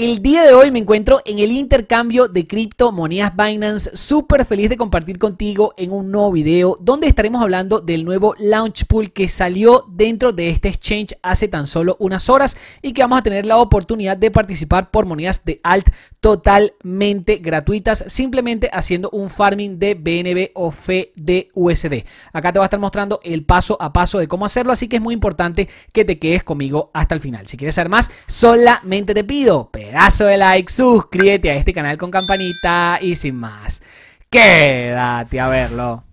El día de hoy me encuentro en el intercambio de cripto criptomonedas Binance. Súper feliz de compartir contigo en un nuevo video donde estaremos hablando del nuevo launch pool que salió dentro de este exchange hace tan solo unas horas y que vamos a tener la oportunidad de participar por monedas de alt totalmente gratuitas, simplemente haciendo un farming de BNB o FDUSD. Acá te voy a estar mostrando el paso a paso de cómo hacerlo, así que es muy importante que te quedes conmigo hasta el final. Si quieres saber más, solamente te pido pedazo de like, suscríbete a este canal con campanita y sin más, quédate a verlo.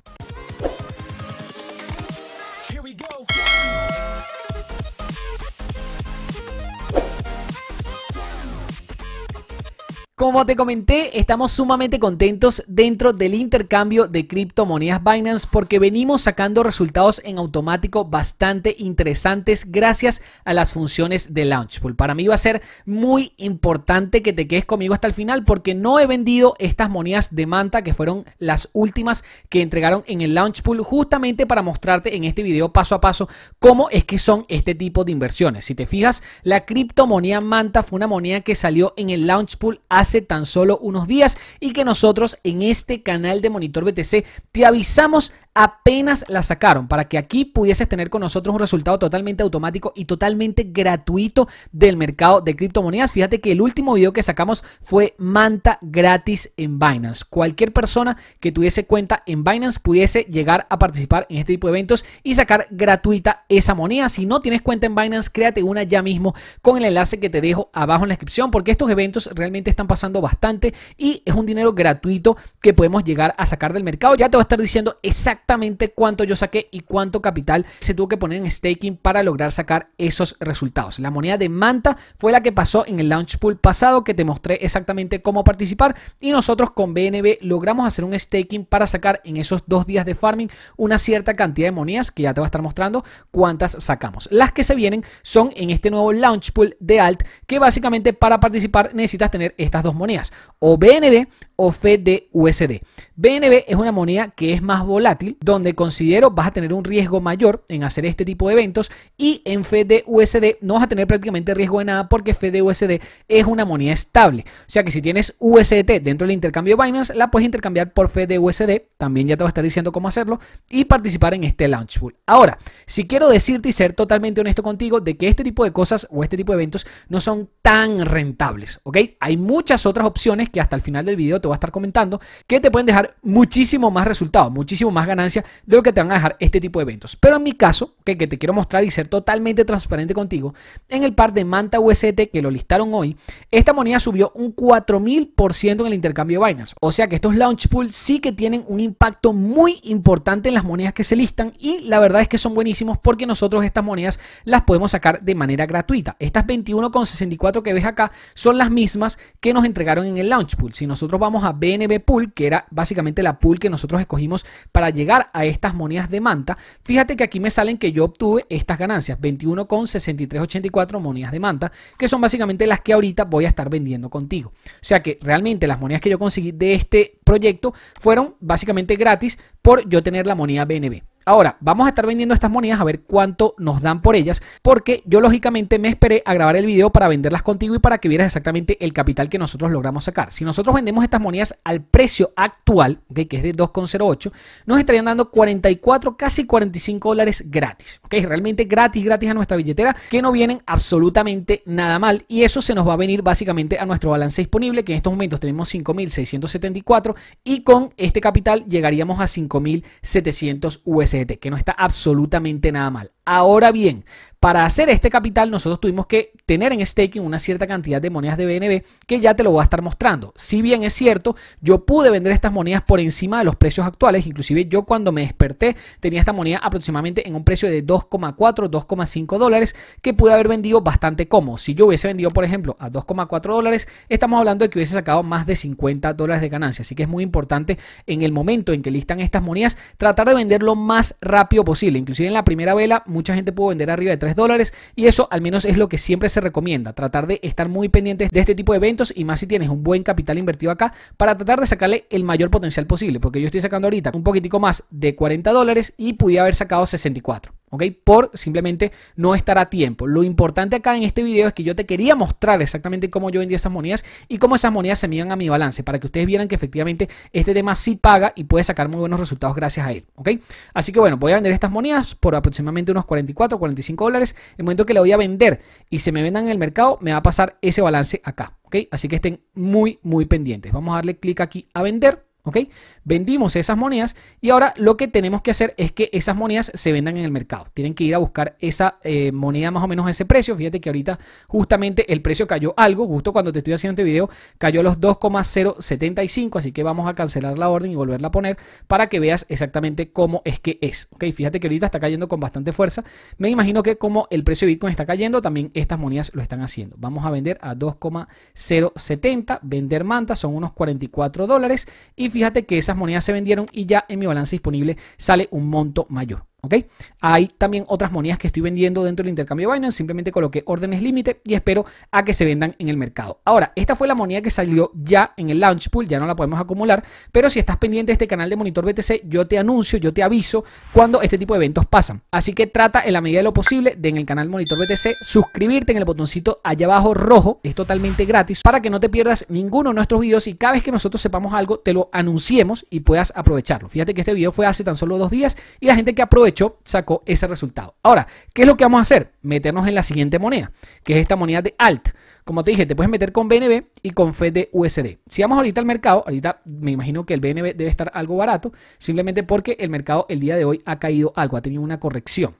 Como te comenté, estamos sumamente contentos dentro del intercambio de criptomonedas Binance porque venimos sacando resultados en automático bastante interesantes gracias a las funciones de Launchpool. Para mí va a ser muy importante que te quedes conmigo hasta el final porque no he vendido estas monedas de manta que fueron las últimas que entregaron en el Launchpool justamente para mostrarte en este video paso a paso cómo es que son este tipo de inversiones. Si te fijas, la criptomoneda manta fue una moneda que salió en el Launchpool hace hace tan solo unos días y que nosotros en este canal de Monitor BTC te avisamos apenas la sacaron para que aquí pudieses tener con nosotros un resultado totalmente automático y totalmente gratuito del mercado de criptomonedas. Fíjate que el último video que sacamos fue manta gratis en Binance. Cualquier persona que tuviese cuenta en Binance pudiese llegar a participar en este tipo de eventos y sacar gratuita esa moneda. Si no tienes cuenta en Binance, créate una ya mismo con el enlace que te dejo abajo en la descripción porque estos eventos realmente están pasando pasando bastante y es un dinero gratuito que podemos llegar a sacar del mercado. Ya te va a estar diciendo exactamente cuánto yo saqué y cuánto capital se tuvo que poner en staking para lograr sacar esos resultados. La moneda de Manta fue la que pasó en el launch pool pasado que te mostré exactamente cómo participar y nosotros con BNB logramos hacer un staking para sacar en esos dos días de farming una cierta cantidad de monedas que ya te va a estar mostrando cuántas sacamos. Las que se vienen son en este nuevo launch pool de Alt que básicamente para participar necesitas tener estas dos monedas. O BNB o FDUSD. BNB es una moneda que es más volátil, donde considero vas a tener un riesgo mayor en hacer este tipo de eventos y en FEDUSD no vas a tener prácticamente riesgo de nada porque FDUSD es una moneda estable. O sea que si tienes USDT dentro del intercambio Binance, la puedes intercambiar por FDUSD. también ya te va a estar diciendo cómo hacerlo y participar en este launch Ahora, si quiero decirte y ser totalmente honesto contigo de que este tipo de cosas o este tipo de eventos no son tan rentables, ¿ok? Hay muchas otras opciones que hasta el final del video te voy a estar comentando, que te pueden dejar muchísimo más resultados, muchísimo más ganancia de lo que te van a dejar este tipo de eventos. Pero en mi caso, que, te quiero mostrar y ser totalmente transparente contigo, en el par de Manta UST que lo listaron hoy, esta moneda subió un 4000% en el intercambio de Binance. O sea que estos launch pools sí que tienen un impacto muy importante en las monedas que se listan y la verdad es que son buenísimos porque nosotros estas monedas las podemos sacar de manera gratuita. Estas 21,64 que ves acá son las mismas que nos entregaron en el launch pool. Si nosotros vamos a BNB Pool, que era básicamente la pool que nosotros escogimos para llegar a estas monedas de manta, fíjate que aquí me salen que yo obtuve estas ganancias, 21,6384 monedas de manta, que son básicamente las que ahorita voy a estar vendiendo contigo. O sea que realmente las monedas que yo conseguí de este proyecto fueron básicamente gratis por yo tener la moneda BNB. Ahora, vamos a estar vendiendo estas monedas a ver cuánto nos dan por ellas, porque yo lógicamente me esperé a grabar el video para venderlas contigo y para que vieras exactamente el capital que nosotros logramos sacar. Si nosotros vendemos estas monedas al precio actual, que es de 2,08, nos estarían dando 44, casi 45 dólares gratis. realmente gratis, gratis a nuestra billetera, que no vienen absolutamente nada mal. Y eso se nos va a venir básicamente a nuestro balance disponible, que en estos momentos tenemos 5.674 y con este capital llegaríamos a 5.700 USD que no está absolutamente nada mal. Ahora bien, para hacer este capital nosotros tuvimos que tener en staking una cierta cantidad de monedas de BNB que ya te lo voy a estar mostrando. Si bien es cierto, yo pude vender estas monedas por encima de los precios actuales, inclusive yo cuando me desperté tenía esta moneda aproximadamente en un precio de 2,4, 2,5 dólares que pude haber vendido bastante cómodo. Si yo hubiese vendido, por ejemplo, a 2,4 dólares, estamos hablando de que hubiese sacado más de 50 dólares de ganancia. Así que es muy importante en el momento en que listan estas monedas tratar de vender lo más rápido posible. Inclusive en la primera vela mucha gente pudo vender arriba de 3 dólares y eso al menos es lo que siempre se recomienda, tratar de estar muy pendientes de este tipo de eventos y más si tienes un buen capital invertido acá para tratar de sacarle el mayor potencial posible, porque yo estoy sacando ahorita un poquitico más de 40 dólares y pude haber sacado 64. ¿ok? Por simplemente no estar a tiempo. Lo importante acá en este video es que yo te quería mostrar exactamente cómo yo vendía esas monedas y cómo esas monedas se miden a mi balance, para que ustedes vieran que efectivamente este tema sí paga y puede sacar muy buenos resultados gracias a él, ¿ok? Así que bueno, voy a vender estas monedas por aproximadamente unos 44, 45 dólares. El momento que le voy a vender y se me vendan en el mercado, me va a pasar ese balance acá, ¿ok? Así que estén muy, muy pendientes. Vamos a darle clic aquí a vender. ¿Ok? vendimos esas monedas y ahora lo que tenemos que hacer es que esas monedas se vendan en el mercado. Tienen que ir a buscar esa eh, moneda más o menos a ese precio. Fíjate que ahorita justamente el precio cayó algo, justo cuando te estoy haciendo este video, cayó los 2,075, así que vamos a cancelar la orden y volverla a poner para que veas exactamente cómo es que es. Ok, fíjate que ahorita está cayendo con bastante fuerza. Me imagino que como el precio de Bitcoin está cayendo, también estas monedas lo están haciendo. Vamos a vender a 2,070, vender manta son unos 44 dólares y fíjate que esas monedas se vendieron y ya en mi balance disponible sale un monto mayor. ¿ok? Hay también otras monedas que estoy vendiendo dentro del intercambio Binance, simplemente coloqué órdenes límite y espero a que se vendan en el mercado. Ahora, esta fue la moneda que salió ya en el launch pool, ya no la podemos acumular, pero si estás pendiente de este canal de Monitor BTC, yo te anuncio, yo te aviso cuando este tipo de eventos pasan. Así que trata en la medida de lo posible de en el canal Monitor BTC suscribirte en el botoncito allá abajo rojo, es totalmente gratis, para que no te pierdas ninguno de nuestros videos y cada vez que nosotros sepamos algo, te lo anunciemos y puedas aprovecharlo. Fíjate que este video fue hace tan solo dos días y la gente que aprovecha sacó ese resultado. Ahora, ¿qué es lo que vamos a hacer? Meternos en la siguiente moneda, que es esta moneda de ALT. Como te dije, te puedes meter con BNB y con FED USD. Si vamos ahorita al mercado, ahorita me imagino que el BNB debe estar algo barato, simplemente porque el mercado el día de hoy ha caído algo, ha tenido una corrección.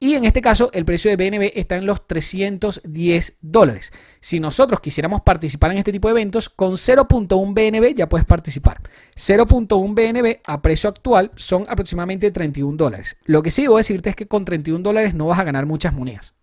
Y en este caso el precio de BNB está en los 310 dólares. Si nosotros quisiéramos participar en este tipo de eventos, con 0.1 BNB ya puedes participar. 0.1 BNB a precio actual son aproximadamente 31 dólares. Lo que sí voy a decirte es que con 31 dólares no vas a ganar muchas monedas.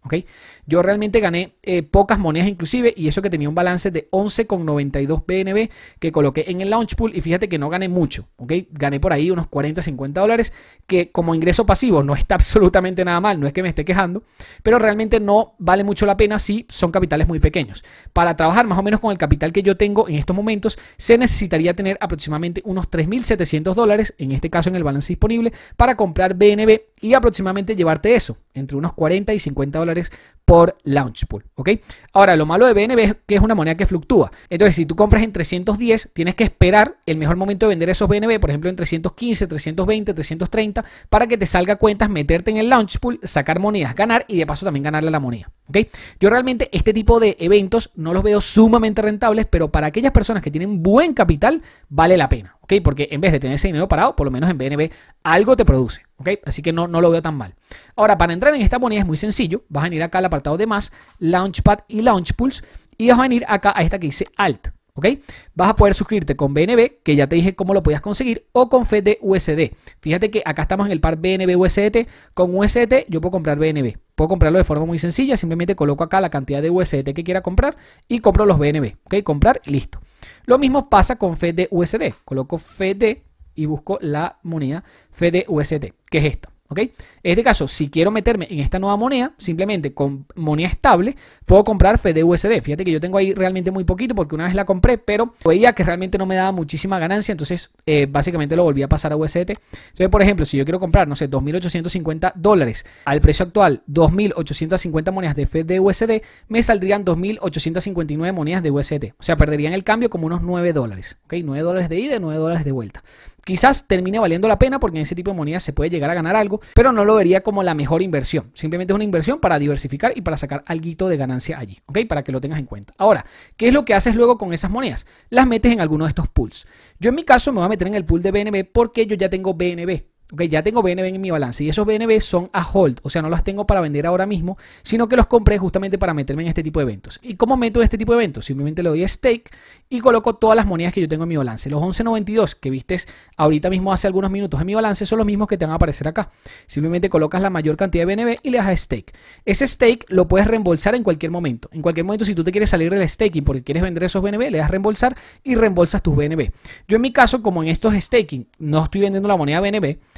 Yo realmente gané eh, pocas monedas inclusive y eso que tenía un balance de 11,92 BNB que coloqué en el launch pool y fíjate que no gané mucho, okay. Gané por ahí unos 40, 50 dólares que como ingreso pasivo no está absolutamente nada mal, no es que me esté quejando, pero realmente no vale mucho la pena si son capitales muy pequeños. Para trabajar más o menos con el capital que yo tengo en estos momentos se necesitaría tener aproximadamente unos 3.700 dólares, en este caso en el balance disponible, para comprar BNB y aproximadamente llevarte eso, entre unos 40 y 50 dólares por Launchpool. ¿ok? Ahora, lo malo de BNB es que es una moneda que fluctúa. Entonces, si tú compras en 310, tienes que esperar el mejor momento de vender esos BNB, por ejemplo, en 315, 320, 330, para que te salga cuentas, meterte en el Launchpool, sacar monedas, ganar y de paso también ganarle a la moneda. Yo realmente este tipo de eventos no los veo sumamente rentables, pero para aquellas personas que tienen buen capital, vale la pena. Porque en vez de tener ese dinero parado, por lo menos en BNB algo te produce, Así que no, no lo veo tan mal. Ahora, para entrar en esta moneda es muy sencillo. Vas a venir acá al apartado de más, Launchpad y Launchpulse. Y vas a venir acá a esta que dice Alt. ¿Ok? Vas a poder suscribirte con BNB, que ya te dije cómo lo podías conseguir, o con FED USD. Fíjate que acá estamos en el par BNB USDT. Con USD, yo puedo comprar BNB. Puedo comprarlo de forma muy sencilla. Simplemente coloco acá la cantidad de USD que quiera comprar y compro los BNB. ¿Ok? Comprar listo. Lo mismo pasa con FED USD. Coloco FED y busco la moneda FED USD, que es esta. En este caso, si quiero meterme en esta nueva moneda, simplemente con moneda estable, puedo comprar FEDUSD. Fíjate que yo tengo ahí realmente muy poquito porque una vez la compré, pero veía que realmente no me daba muchísima ganancia, entonces eh, básicamente lo volví a pasar a USDT. Entonces, por ejemplo, si yo quiero comprar, no sé, 2.850 dólares al precio actual, 2.850 monedas de FEDUSD, me saldrían 2.859 monedas de USDT. O sea, perderían el cambio como unos 9 dólares. 9 dólares de ida y 9 dólares de vuelta. Quizás termine valiendo la pena porque en ese tipo de monedas se puede llegar a ganar algo, pero no lo vería como la mejor inversión. Simplemente es una inversión para diversificar y para sacar algo de ganancia allí, ¿ok? Para que lo tengas en cuenta. Ahora, ¿qué es lo que haces luego con esas monedas? Las metes en alguno de estos pools. Yo en mi caso me voy a meter en el pool de BNB porque yo ya tengo BNB. Ok, ya tengo BNB en mi balance y esos BNB son a hold, o sea, no las tengo para vender ahora mismo, sino que los compré justamente para meterme en este tipo de eventos. ¿Y cómo meto este tipo de eventos? Simplemente le doy a stake y coloco todas las monedas que yo tengo en mi balance. Los 11.92 que vistes ahorita mismo hace algunos minutos en mi balance son los mismos que te van a aparecer acá. Simplemente colocas la mayor cantidad de BNB y le das a stake. Ese stake lo puedes reembolsar en cualquier momento. En cualquier momento, si tú te quieres salir del staking porque quieres vender esos BNB, le das reembolsar y reembolsas tus BNB. Yo en mi caso, como en estos staking no estoy vendiendo la moneda BNB,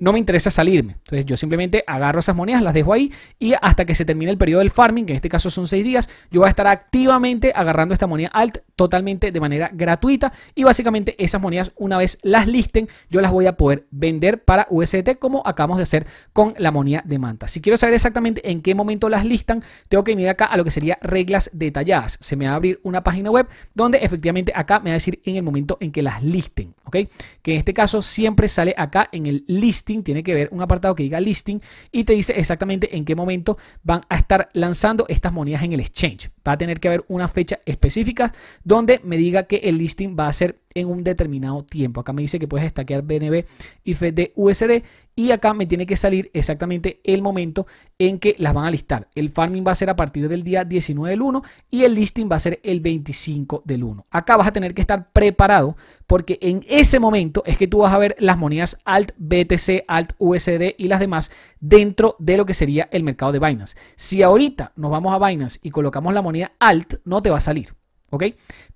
no me interesa salirme. Entonces yo simplemente agarro esas monedas, las dejo ahí y hasta que se termine el periodo del farming, que en este caso son seis días, yo voy a estar activamente agarrando esta moneda alt totalmente de manera gratuita y básicamente esas monedas una vez las listen, yo las voy a poder vender para USDT como acabamos de hacer con la moneda de Manta. Si quiero saber exactamente en qué momento las listan, tengo que venir acá a lo que sería reglas detalladas. Se me va a abrir una página web donde efectivamente acá me va a decir en el momento en que las listen, ¿ok? Que en este caso siempre sale acá en el listing tiene que ver un apartado que diga listing y te dice exactamente en qué momento van a estar lanzando estas monedas en el exchange. Va a tener que haber una fecha específica donde me diga que el listing va a ser en un determinado tiempo. Acá me dice que puedes destaquear BNB y FED USD y acá me tiene que salir exactamente el momento en que las van a listar. El farming va a ser a partir del día 19 del 1 y el listing va a ser el 25 del 1. Acá vas a tener que estar preparado porque en ese momento es que tú vas a ver las monedas ALT BTC, ALT USD y las demás dentro de lo que sería el mercado de Binance. Si ahorita nos vamos a Binance y colocamos la moneda ALT, no te va a salir. ¿ok?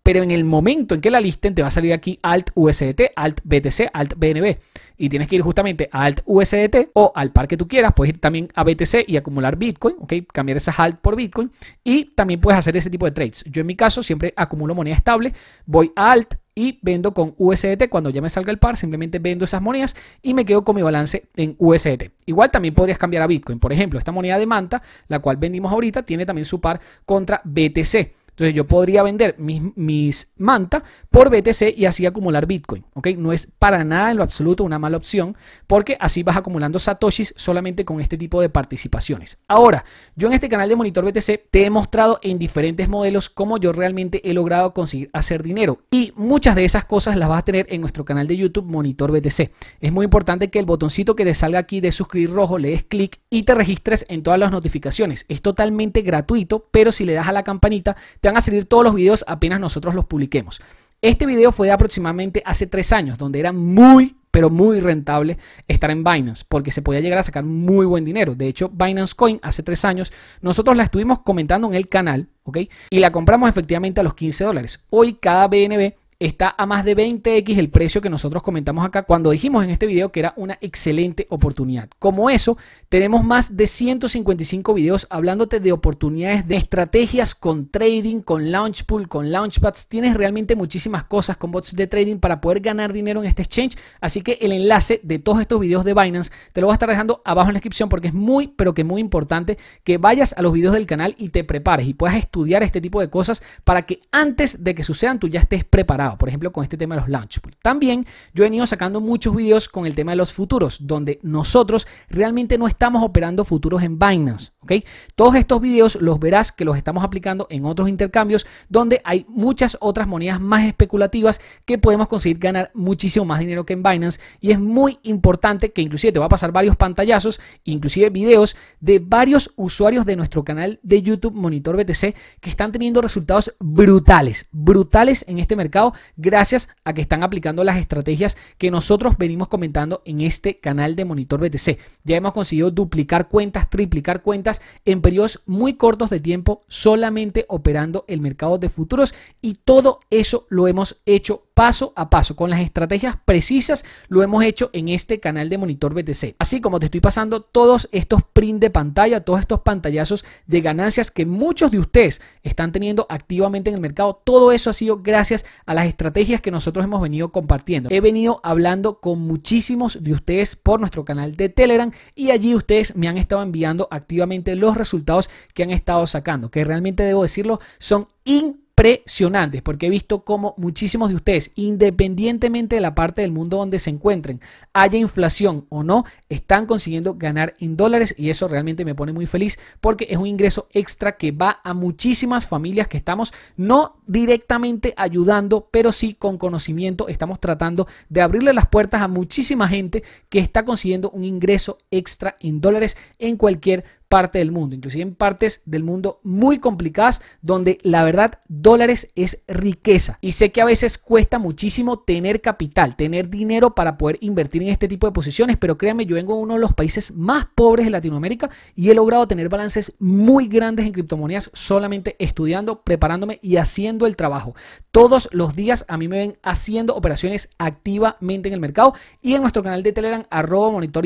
Pero en el momento en que la listen, te va a salir aquí Alt USDT, Alt BTC, Alt BNB. Y tienes que ir justamente a Alt USDT o al par que tú quieras. Puedes ir también a BTC y acumular Bitcoin, ¿ok? Cambiar esas Alt por Bitcoin. Y también puedes hacer ese tipo de trades. Yo en mi caso siempre acumulo moneda estable, voy a Alt y vendo con USDT. Cuando ya me salga el par, simplemente vendo esas monedas y me quedo con mi balance en USDT. Igual también podrías cambiar a Bitcoin. Por ejemplo, esta moneda de Manta, la cual vendimos ahorita, tiene también su par contra BTC. Entonces yo podría vender mis, mis manta por BTC y así acumular Bitcoin. No es para nada en lo absoluto una mala opción porque así vas acumulando satoshis solamente con este tipo de participaciones. Ahora, yo en este canal de Monitor BTC te he mostrado en diferentes modelos cómo yo realmente he logrado conseguir hacer dinero y muchas de esas cosas las vas a tener en nuestro canal de YouTube Monitor BTC. Es muy importante que el botoncito que te salga aquí de suscribir rojo le des clic y te registres en todas las notificaciones. Es totalmente gratuito, pero si le das a la campanita te van a salir todos los videos apenas nosotros los publiquemos. Este video fue de aproximadamente hace tres años, donde era muy, pero muy rentable estar en Binance, porque se podía llegar a sacar muy buen dinero. De hecho, Binance Coin hace tres años, nosotros la estuvimos comentando en el canal, ¿ok? Y la compramos efectivamente a los 15 dólares. Hoy cada BNB está a más de 20x el precio que nosotros comentamos acá cuando dijimos en este video que era una excelente oportunidad. Como eso, tenemos más de 155 videos hablándote de oportunidades de estrategias con trading, con pool con Launchpads. Tienes realmente muchísimas cosas con bots de trading para poder ganar dinero en este exchange. Así que el enlace de todos estos videos de Binance te lo voy a estar dejando abajo en la descripción porque es muy, pero que muy importante que vayas a los videos del canal y te prepares y puedas estudiar este tipo de cosas para que antes de que sucedan tú ya estés preparado por ejemplo, con este tema de los launch También yo he venido sacando muchos videos con el tema de los futuros, donde nosotros realmente no estamos operando futuros en Binance, ¿ok? Todos estos videos los verás que los estamos aplicando en otros intercambios donde hay muchas otras monedas más especulativas que podemos conseguir ganar muchísimo más dinero que en Binance y es muy importante que inclusive te va a pasar varios pantallazos, inclusive videos de varios usuarios de nuestro canal de YouTube Monitor BTC que están teniendo resultados brutales, brutales en este mercado gracias a que están aplicando las estrategias que nosotros venimos comentando en este canal de Monitor BTC. Ya hemos conseguido duplicar cuentas, triplicar cuentas en periodos muy cortos de tiempo solamente operando el mercado de futuros y todo eso lo hemos hecho paso a paso, con las estrategias precisas, lo hemos hecho en este canal de Monitor BTC. Así como te estoy pasando todos estos print de pantalla, todos estos pantallazos de ganancias que muchos de ustedes están teniendo activamente en el mercado, todo eso ha sido gracias a las estrategias que nosotros hemos venido compartiendo. He venido hablando con muchísimos de ustedes por nuestro canal de Telegram y allí ustedes me han estado enviando activamente los resultados que han estado sacando, que realmente debo decirlo, son increíbles presionantes porque he visto cómo muchísimos de ustedes, independientemente de la parte del mundo donde se encuentren, haya inflación o no, están consiguiendo ganar en dólares y eso realmente me pone muy feliz porque es un ingreso extra que va a muchísimas familias que estamos no directamente ayudando, pero sí con conocimiento estamos tratando de abrirle las puertas a muchísima gente que está consiguiendo un ingreso extra en dólares en cualquier parte del mundo, inclusive en partes del mundo muy complicadas donde la verdad dólares es riqueza. Y sé que a veces cuesta muchísimo tener capital, tener dinero para poder invertir en este tipo de posiciones, pero créanme, yo vengo de uno de los países más pobres de Latinoamérica y he logrado tener balances muy grandes en criptomonedas solamente estudiando, preparándome y haciendo el trabajo. Todos los días a mí me ven haciendo operaciones activamente en el mercado y en nuestro canal de Telegram arroba monitor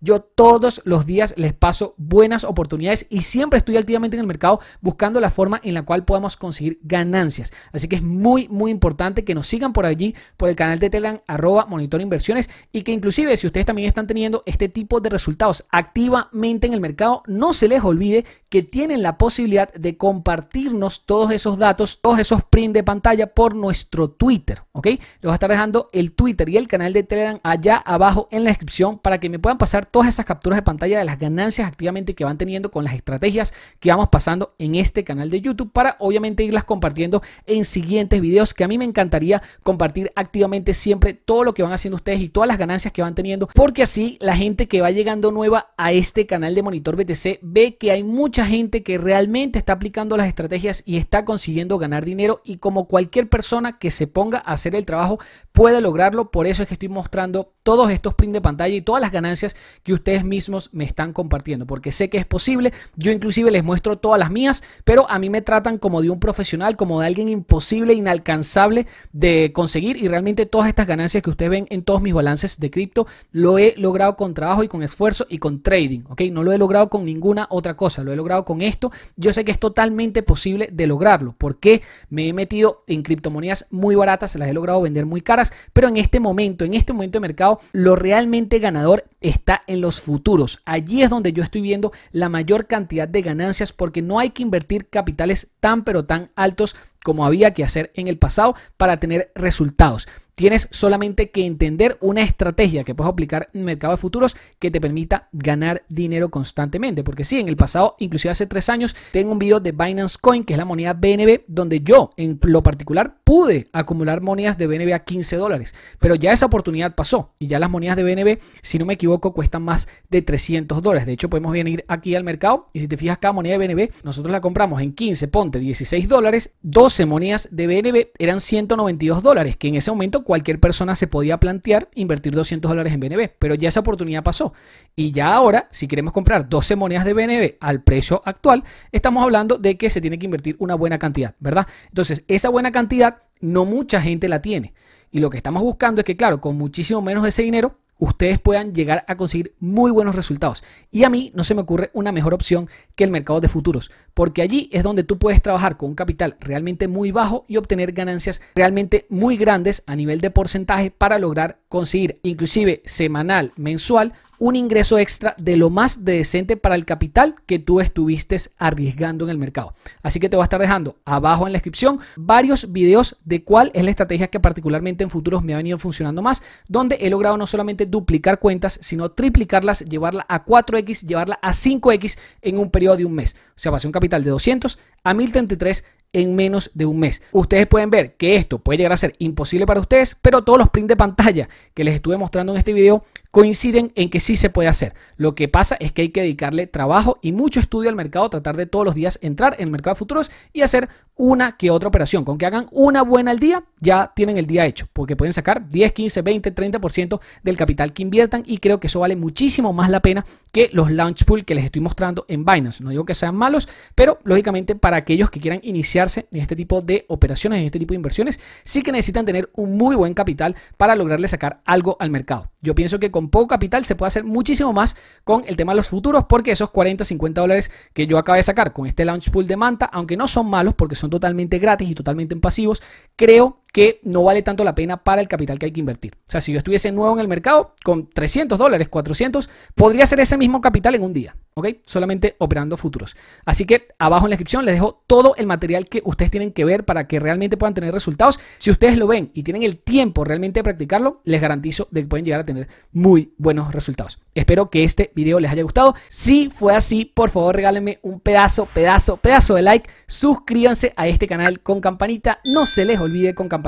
yo todos los días les paso buenas oportunidades y siempre estoy activamente en el mercado buscando la forma en la cual Podemos conseguir ganancias. Así que es muy, muy importante que nos sigan por allí, por el canal de Telegram, arroba Monitor Inversiones y que inclusive si ustedes también están teniendo este tipo de resultados activamente en el mercado, no se les olvide que tienen la posibilidad de compartirnos todos esos datos, todos esos print de pantalla por nuestro Twitter, ¿ok? Les voy a estar dejando el Twitter y el canal de Telegram allá abajo en la descripción para que me puedan pasar todas esas capturas de pantalla de las ganancias activamente que van teniendo con las estrategias que vamos pasando en este canal de YouTube para obviamente irlas compartiendo en siguientes videos que a mí me encantaría compartir activamente siempre todo lo que van haciendo ustedes y todas las ganancias que van teniendo porque así la gente que va llegando nueva a este canal de Monitor BTC ve que hay mucha gente que realmente está aplicando las estrategias y está consiguiendo ganar dinero y como cualquier persona que se ponga a hacer el trabajo puede lograrlo por eso es que estoy mostrando todos estos print de pantalla y todas las ganancias que ustedes mismos me están compartiendo porque sé que es posible. Yo inclusive les muestro todas las mías, pero a mí me tratan como de un profesional, como de alguien imposible, inalcanzable de conseguir y realmente todas estas ganancias que ustedes ven en todos mis balances de cripto lo he logrado con trabajo y con esfuerzo y con trading, ¿ok? No lo he logrado con ninguna otra cosa, lo he logrado con esto. Yo sé que es totalmente posible de lograrlo porque me he metido en criptomonedas muy baratas, Se las he logrado vender muy caras, pero en este momento, en este momento de mercado, lo realmente ganador está en los futuros. Allí es donde yo estoy viendo la mayor cantidad de ganancias porque no hay que invertir capitales tan pero tan altos como había que hacer en el pasado para tener resultados. Tienes solamente que entender una estrategia que puedes aplicar en el mercado de futuros que te permita ganar dinero constantemente. Porque sí, en el pasado, inclusive hace tres años, tengo un video de Binance Coin, que es la moneda BNB, donde yo en lo particular pude acumular monedas de BNB a 15 dólares. Pero ya esa oportunidad pasó y ya las monedas de BNB, si no me equivoco, cuestan más de 300 dólares. De hecho, podemos venir aquí al mercado y si te fijas, cada moneda de BNB, nosotros la compramos en 15, ponte 16 dólares, 12 monedas de BNB eran 192 dólares, que en ese momento cualquier persona se podía plantear invertir 200 dólares en BNB, pero ya esa oportunidad pasó. Y ya ahora, si queremos comprar 12 monedas de BNB al precio actual, estamos hablando de que se tiene que invertir una buena cantidad, ¿verdad? Entonces, esa buena cantidad no mucha gente la tiene. Y lo que estamos buscando es que, claro, con muchísimo menos de ese dinero ustedes puedan llegar a conseguir muy buenos resultados. Y a mí no se me ocurre una mejor opción que el mercado de futuros, porque allí es donde tú puedes trabajar con un capital realmente muy bajo y obtener ganancias realmente muy grandes a nivel de porcentaje para lograr conseguir inclusive semanal, mensual, un ingreso extra de lo más decente para el capital que tú estuviste arriesgando en el mercado. Así que te voy a estar dejando abajo en la descripción varios videos de cuál es la estrategia que particularmente en futuros me ha venido funcionando más, donde he logrado no solamente duplicar cuentas, sino triplicarlas, llevarla a 4X, llevarla a 5X en un periodo de un mes. O sea, ser un capital de 200 a 1033 en menos de un mes. Ustedes pueden ver que esto puede llegar a ser imposible para ustedes, pero todos los prints de pantalla que les estuve mostrando en este video coinciden en que sí se puede hacer. Lo que pasa es que hay que dedicarle trabajo y mucho estudio al mercado, tratar de todos los días entrar en el mercado de futuros y hacer una que otra operación. Con que hagan una buena al día, ya tienen el día hecho, porque pueden sacar 10, 15, 20, 30% del capital que inviertan y creo que eso vale muchísimo más la pena que los launch pool que les estoy mostrando en Binance. No digo que sean malos, pero lógicamente para aquellos que quieran iniciarse en este tipo de operaciones, en este tipo de inversiones, sí que necesitan tener un muy buen capital para lograrle sacar algo al mercado. Yo pienso que con con poco capital se puede hacer muchísimo más con el tema de los futuros, porque esos 40, 50 dólares que yo acabo de sacar con este launch pool de Manta, aunque no son malos porque son totalmente gratis y totalmente en pasivos, creo que no vale tanto la pena para el capital que hay que invertir. O sea, si yo estuviese nuevo en el mercado con 300 dólares, 400, podría ser ese mismo capital en un día, ¿ok? Solamente operando futuros. Así que abajo en la descripción les dejo todo el material que ustedes tienen que ver para que realmente puedan tener resultados. Si ustedes lo ven y tienen el tiempo realmente de practicarlo, les garantizo de que pueden llegar a tener muy buenos resultados. Espero que este video les haya gustado. Si fue así, por favor regálenme un pedazo, pedazo, pedazo de like. Suscríbanse a este canal con campanita. No se les olvide con campanita